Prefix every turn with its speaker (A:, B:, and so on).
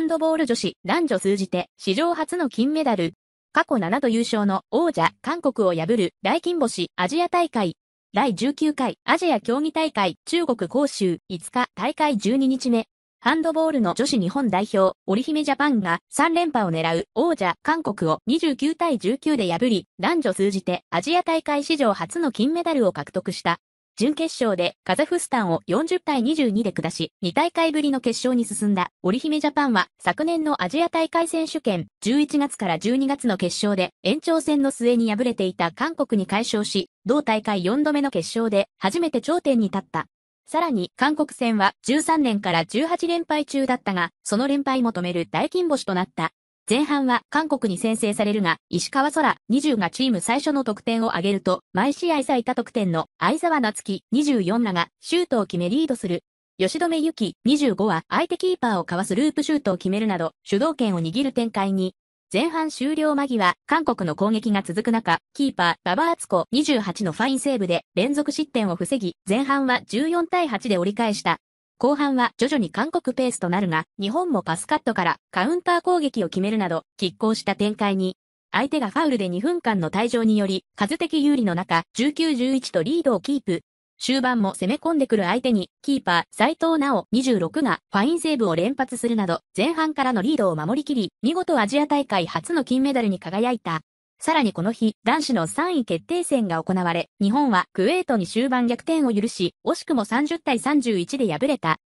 A: ンドボール女子男女通じて史上初の金メダル。過去7度優勝の王者韓国を破る大金星アジア大会。第19回アジア競技大会中国広州5日大会12日目。ハンドボールの女子日本代表、織姫ジャパンが3連覇を狙う王者韓国を29対19で破り、男女通じてアジア大会史上初の金メダルを獲得した。準決勝でカザフスタンを40対22で下し、2大会ぶりの決勝に進んだ、織姫ジャパンは昨年のアジア大会選手権11月から12月の決勝で延長戦の末に敗れていた韓国に解消し、同大会4度目の決勝で初めて頂点に立った。さらに、韓国戦は13年から18連敗中だったが、その連敗も止める大金星となった。前半は韓国に先制されるが、石川空20がチーム最初の得点を挙げると、毎試合最多得点の相沢夏樹24らがシュートを決めリードする。吉留由紀25は相手キーパーをかわすループシュートを決めるなど、主導権を握る展開に。前半終了間際、韓国の攻撃が続く中、キーパー、ババアツコ28のファインセーブで連続失点を防ぎ、前半は14対8で折り返した。後半は徐々に韓国ペースとなるが、日本もパスカットからカウンター攻撃を決めるなど、拮抗した展開に、相手がファウルで2分間の退場により、数的有利の中、19-11とリードをキープ。終盤も攻め込んでくる相手に、キーパー、斎藤直26がファインセーブを連発するなど、前半からのリードを守りきり、見事アジア大会初の金メダルに輝いた。さらにこの日、男子の3位決定戦が行われ、日本はクウェートに終盤逆転を許し、惜しくも30対31で敗れた。